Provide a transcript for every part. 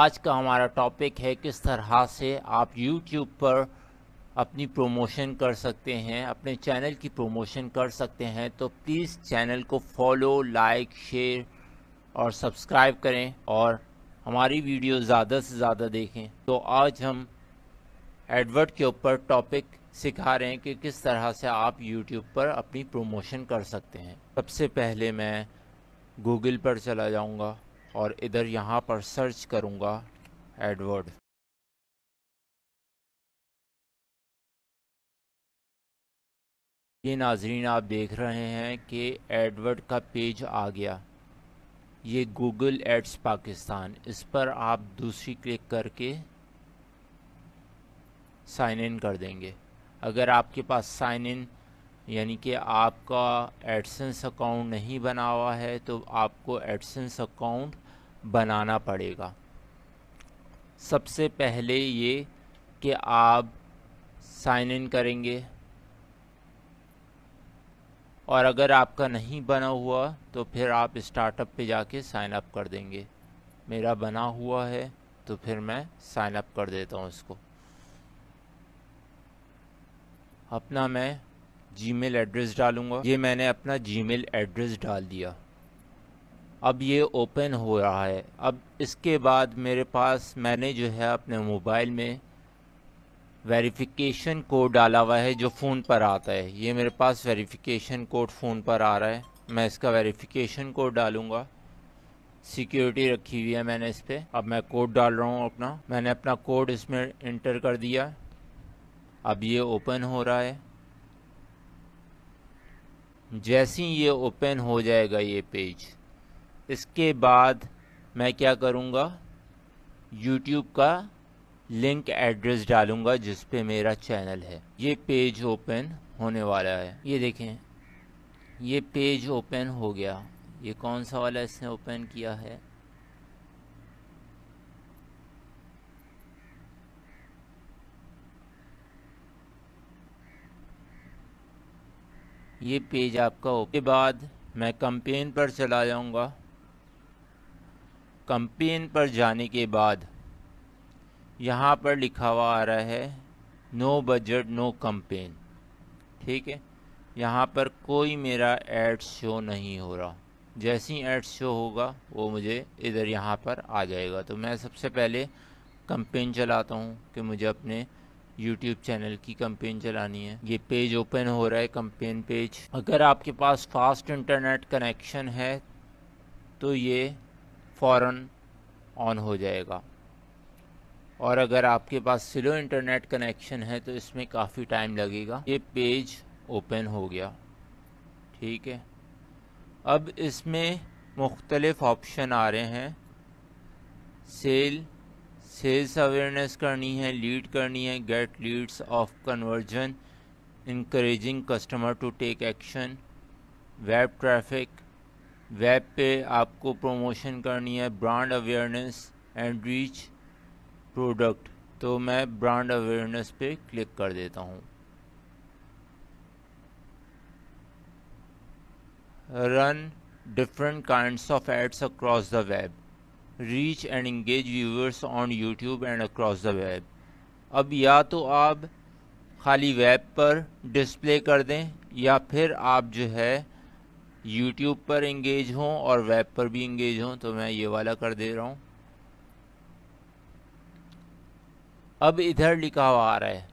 आज का हमारा टॉपिक है किस तरह से आप YouTube पर अपनी प्रमोशन कर सकते हैं अपने चैनल की प्रोमोशन कर सकते हैं तो प्लीज़ चैनल को फॉलो लाइक शेयर और सब्सक्राइब करें और हमारी वीडियो ज़्यादा से ज़्यादा देखें तो आज हम एडवर्ट के ऊपर टॉपिक सिखा रहे हैं कि किस तरह से आप YouTube पर अपनी प्रमोशन कर सकते हैं सबसे पहले मैं गूगल पर चला जाऊँगा और इधर यहाँ पर सर्च करूँगा एडवर्ड ये नाजरीन आप देख रहे हैं कि एडवर्ड का पेज आ गया ये गूगल एड्स पाकिस्तान इस पर आप दूसरी क्लिक करके साइन इन कर देंगे अगर आपके पास साइन इन यानी कि आपका एडसेंस अकाउंट नहीं बना हुआ है तो आपको एडसेंस अकाउंट बनाना पड़ेगा सबसे पहले ये कि आप साइन इन करेंगे और अगर आपका नहीं बना हुआ तो फिर आप स्टार्टअप पे जाके साइन अप कर देंगे मेरा बना हुआ है तो फिर मैं साइन अप कर देता हूँ इसको अपना मैं जीमेल एड्रेस डालूँगा ये मैंने अपना जीमेल एड्रेस डाल दिया अब ये ओपन हो रहा है अब इसके बाद मेरे पास मैंने जो है अपने मोबाइल में वेरिफिकेशन कोड डाला हुआ है जो फ़ोन पर आता है ये मेरे पास वेरिफिकेशन कोड फ़ोन पर आ रहा है मैं इसका वेरिफिकेशन कोड डालूँगा सिक्योरिटी रखी हुई है मैंने इस पर अब मैं कोड डाल रहा हूँ अपना मैंने अपना कोड इसमें इंटर कर दिया अब ये ओपन हो रहा है जैसे ही ये ओपन हो जाएगा ये पेज इसके बाद मैं क्या करूँगा यूट्यूब का लिंक एड्रेस डालूँगा जिस पे मेरा चैनल है ये पेज ओपन होने वाला है ये देखें ये पेज ओपन हो गया ये कौन सा वाला इसने ओपन किया है ये पेज आपका के बाद मैं कंपेन पर चला जाऊंगा कंपेन पर जाने के बाद यहाँ पर लिखा हुआ आ रहा है नो बजट नो कंपेन ठीक है यहाँ पर कोई मेरा एड शो नहीं हो रहा जैसे ही एड शो होगा वो मुझे इधर यहाँ पर आ जाएगा तो मैं सबसे पहले कंपेन चलाता हूँ कि मुझे अपने यूट्यूब चैनल की कंपेन चलानी है ये पेज ओपन हो रहा है कंपेन पेज अगर आपके पास फास्ट इंटरनेट कनेक्शन है तो ये फौरन ऑन हो जाएगा और अगर आपके पास स्लो इंटरनेट कनेक्शन है तो इसमें काफ़ी टाइम लगेगा ये पेज ओपन हो गया ठीक है अब इसमें मुख्तलफ ऑप्शन आ रहे हैं सेल सेल्स अवेयरनेस करनी है लीड करनी है get leads of conversion increasing customer to take action web traffic web पे आपको प्रमोशन करनी है brand awareness and reach product तो मैं ब्रांड अवेयरनेस पे क्लिक कर देता हूँ run different kinds of ads across the web reach and engage viewers on YouTube and across the web अब या तो आप खाली वेब पर डिस्प्ले कर दें या फिर आप जो है यूट्यूब पर इंगेज हों और वेब पर भी इंगेज हों तो मैं ये वाला कर दे रहा हूँ अब इधर लिखा हुआ आ रहा है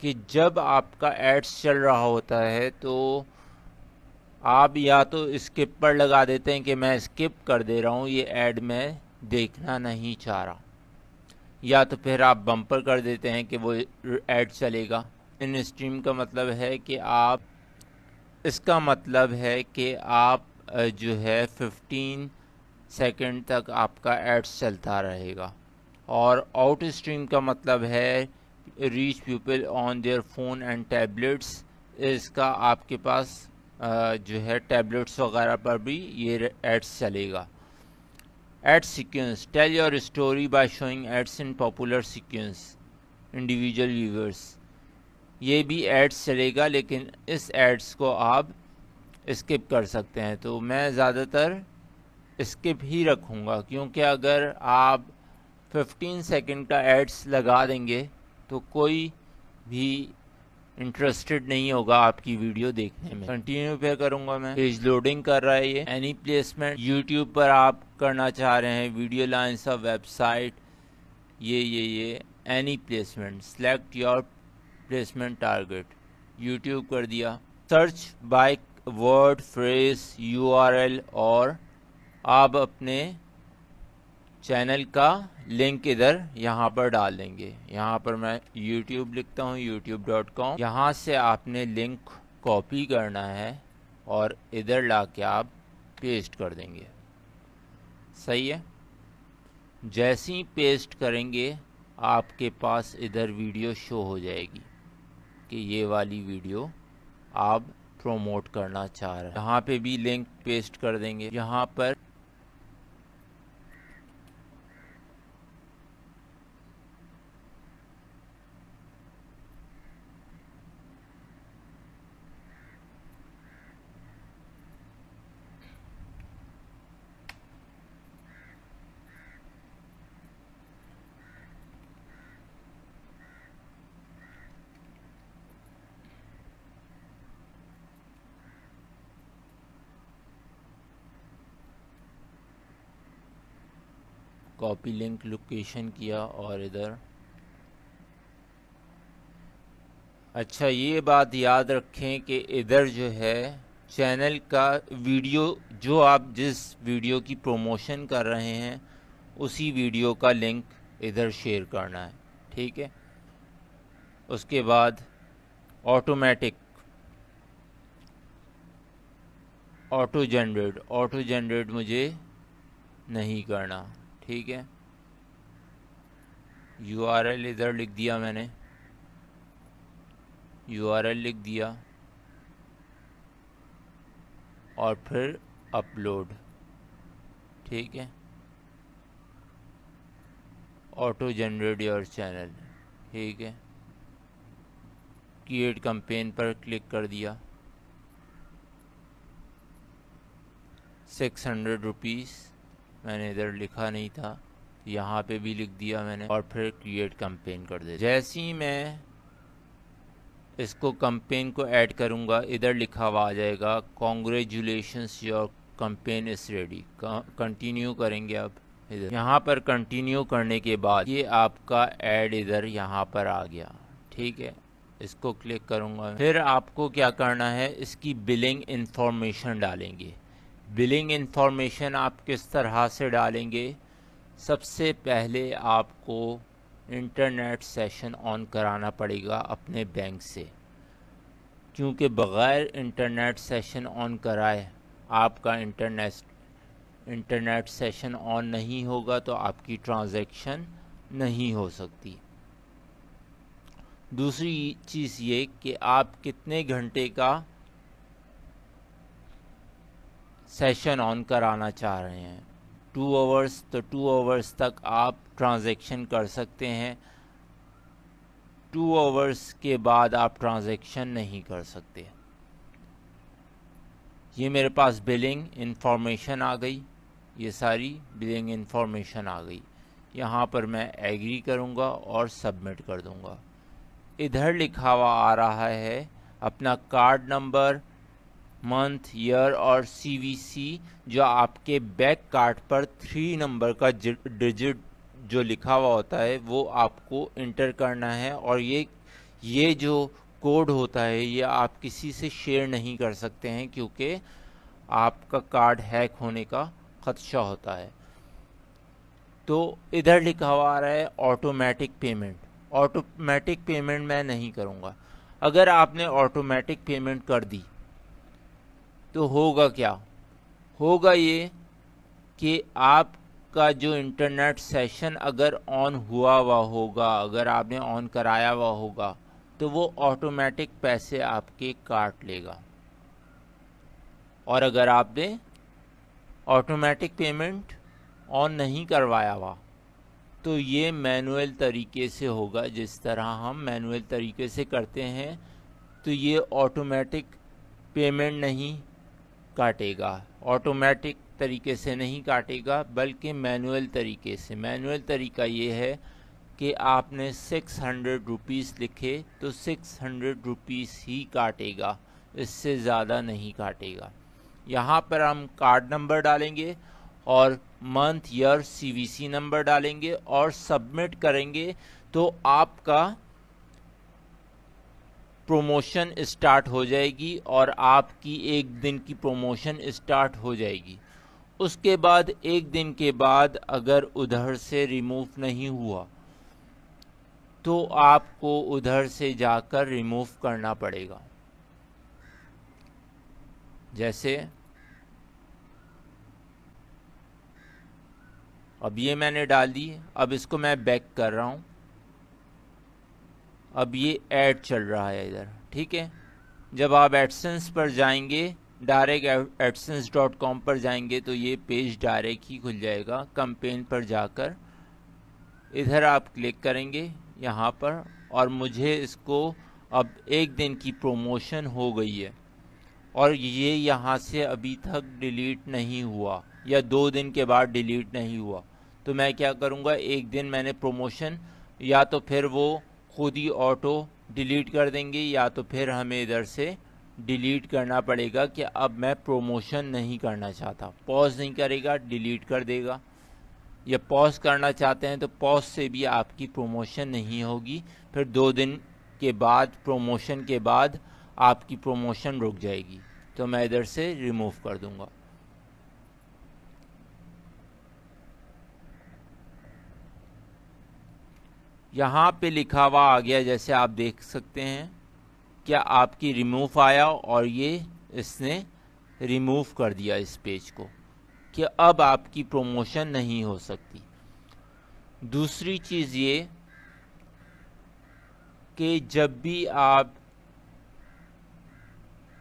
कि जब आपका एड्स चल रहा होता है तो आप या तो स्किप पर लगा देते हैं कि मैं स्किप कर दे रहा हूँ ये ऐड मैं देखना नहीं चाह रहा या तो फिर आप बम्पर कर देते हैं कि वो ऐड चलेगा इन स्ट्रीम का मतलब है कि आप इसका मतलब है कि आप जो है 15 सेकंड तक आपका एड्स चलता रहेगा और आउट स्ट्रीम का मतलब है reach people on their phone and tablets इसका आपके पास जो है टैबलेट्स वगैरह पर भी ये एड्स चलेगा ad sequence tell your story by showing ads in popular sequence individual viewers ये भी एड्स चलेगा लेकिन इस एड्स को आप स्किप कर सकते हैं तो मैं ज़्यादातर स्किप ही रखूँगा क्योंकि अगर आप 15 सेकंड का एड्स लगा देंगे तो कोई भी इंटरेस्टेड नहीं होगा आपकी वीडियो देखने में कंटिन्यू पे करूँगा मैं पेज लोडिंग कर रहा है ये एनी प्लेसमेंट यूट्यूब पर आप करना चाह रहे हैं वीडियो लाइन सा वेबसाइट ये ये ये any placement select your placement target YouTube कर दिया search by word phrase URL और आप अपने चैनल का लिंक इधर यहाँ पर डाल देंगे यहाँ पर मैं यूट्यूब लिखता हूँ यूट्यूब डॉट कॉम यहाँ से आपने लिंक कॉपी करना है और इधर ला के आप पेस्ट कर देंगे सही है जैसे ही पेस्ट करेंगे आपके पास इधर वीडियो शो हो जाएगी कि ये वाली वीडियो आप प्रोमोट करना चाह रहे हैं यहाँ पे भी लिंक पेस्ट कर देंगे यहाँ पर कॉपी लिंक लोकेशन किया और इधर अच्छा ये बात याद रखें कि इधर जो है चैनल का वीडियो जो आप जिस वीडियो की प्रमोशन कर रहे हैं उसी वीडियो का लिंक इधर शेयर करना है ठीक है उसके बाद automatic auto generate auto generate मुझे नहीं करना ठीक है यू आर एल इधर लिख दिया मैंने यू आर एल लिख दिया और फिर अपलोड ठीक है ऑटो जनरेट योर चैनल ठीक है क्रिएट कंपेन पर क्लिक कर दिया सिक्स हंड्रेड रुपीज़ मैंने इधर लिखा नहीं था यहाँ पे भी लिख दिया मैंने और फिर क्रिएट कम्पेन कर दे जैसे ही मैं इसको कम्पेन को ऐड करूँगा इधर लिखा हुआ आ जाएगा congratulations your campaign is ready continue करेंगे अब इधर यहाँ पर कंटिन्यू करने के बाद ये आपका ऐड इधर यहाँ पर आ गया ठीक है इसको क्लिक करूँगा फिर आपको क्या करना है इसकी बिलिंग इंफॉर्मेशन डालेंगे बिलिंग इंफॉर्मेशन आप किस तरह से डालेंगे सबसे पहले आपको इंटरनेट सेशन ऑन कराना पड़ेगा अपने बैंक से क्योंकि बग़ैर इंटरनेट सेशन ऑन कराए आपका इंटरनेट इंटरनेट सेशन ऑन नहीं होगा तो आपकी ट्रांजैक्शन नहीं हो सकती दूसरी चीज़ ये कि आप कितने घंटे का सेशन ऑन कराना चाह रहे हैं टू आवर्स तो टू आवर्स तक आप ट्रांजैक्शन कर सकते हैं टू आवर्स के बाद आप ट्रांजैक्शन नहीं कर सकते ये मेरे पास बिलिंग इन्फॉर्मेशन आ गई ये सारी बिलिंग इन्फॉर्मेशन आ गई यहाँ पर मैं एग्री करूँगा और सबमिट कर दूँगा इधर लिखा हुआ आ रहा है अपना कार्ड नंबर मंथ ईयर और सीवीसी जो आपके बैक कार्ड पर थ्री नंबर का डिजिट जो लिखा हुआ होता है वो आपको इंटर करना है और ये ये जो कोड होता है ये आप किसी से शेयर नहीं कर सकते हैं क्योंकि आपका कार्ड हैक होने का खदशा होता है तो इधर लिखा हुआ आ रहा है ऑटोमेटिक पेमेंट ऑटोमेटिक पेमेंट मैं नहीं करूँगा अगर आपने ऑटोमेटिक पेमेंट कर दी तो होगा क्या होगा ये कि आपका जो इंटरनेट सेशन अगर ऑन हुआ हुआ होगा अगर आपने ऑन कराया हुआ होगा तो वो ऑटोमेटिक पैसे आपके काट लेगा और अगर आपने ऑटोमेटिक पेमेंट ऑन नहीं करवाया हुआ तो ये मैनुअल तरीके से होगा जिस तरह हम मैनुअल तरीके से करते हैं तो ये ऑटोमेटिक पेमेंट नहीं काटेगा ऑटोमेटिक तरीके से नहीं काटेगा बल्कि मैनुअल तरीके से मैनुअल तरीका ये है कि आपने सिक्स हंड्रेड रुपीज़ लिखे तो सिक्स हंड्रेड ही काटेगा इससे ज़्यादा नहीं काटेगा यहाँ पर हम कार्ड नंबर डालेंगे और मंथ ईयर सीवीसी नंबर डालेंगे और सबमिट करेंगे तो आपका प्रमोशन स्टार्ट हो जाएगी और आपकी एक दिन की प्रोमोशन स्टार्ट हो जाएगी उसके बाद एक दिन के बाद अगर उधर से रिमूव नहीं हुआ तो आपको उधर से जाकर रिमूव करना पड़ेगा जैसे अब ये मैंने डाल दी अब इसको मैं बैक कर रहा हूँ अब ये ऐड चल रहा है इधर ठीक है जब आप एडसेंस पर जाएंगे डायरेक्ट एडसेंस डॉट कॉम पर जाएंगे तो ये पेज डायरेक्ट ही खुल जाएगा कंपेन पर जाकर इधर आप क्लिक करेंगे यहाँ पर और मुझे इसको अब एक दिन की प्रोमोशन हो गई है और ये यहाँ से अभी तक डिलीट नहीं हुआ या दो दिन के बाद डिलीट नहीं हुआ तो मैं क्या करूँगा एक दिन मैंने प्रोमोशन या तो फिर वो खुद ही ऑटो डिलीट कर देंगे या तो फिर हमें इधर से डिलीट करना पड़ेगा कि अब मैं प्रोमोशन नहीं करना चाहता पॉज नहीं करेगा डिलीट कर देगा या पॉज करना चाहते हैं तो पॉज से भी आपकी प्रोमोशन नहीं होगी फिर दो दिन के बाद प्रोमोशन के बाद आपकी प्रोमोशन रुक जाएगी तो मैं इधर से रिमूव कर दूंगा यहाँ पे लिखा हुआ आ गया जैसे आप देख सकते हैं क्या आपकी रिमूव आया और ये इसने रिमूव कर दिया इस पेज को कि अब आपकी प्रमोशन नहीं हो सकती दूसरी चीज़ ये कि जब भी आप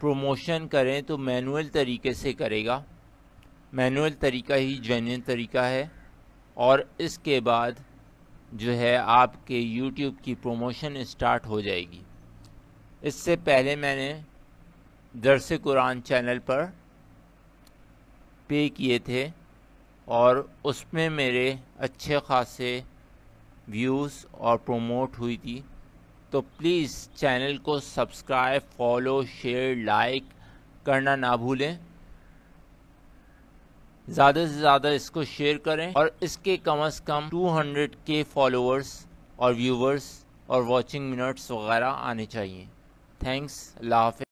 प्रमोशन करें तो मैनुअल तरीके से करेगा मैनुअल तरीका ही जेन्यन तरीका है और इसके बाद जो है आपके यूट्यूब की प्रमोशन स्टार्ट हो जाएगी इससे पहले मैंने दरस कुरान चैनल पर पे किए थे और उसमें मेरे अच्छे खासे व्यूज़ और प्रमोट हुई थी तो प्लीज़ चैनल को सब्सक्राइब फॉलो शेयर लाइक करना ना भूलें ज़्यादा से ज़्यादा इसको शेयर करें और इसके कम अज़ कम 200 के फॉलोअर्स और व्यूवर्स और वॉचिंग मिनट्स वगैरह आने चाहिए थैंक्स अल्लाह हाफि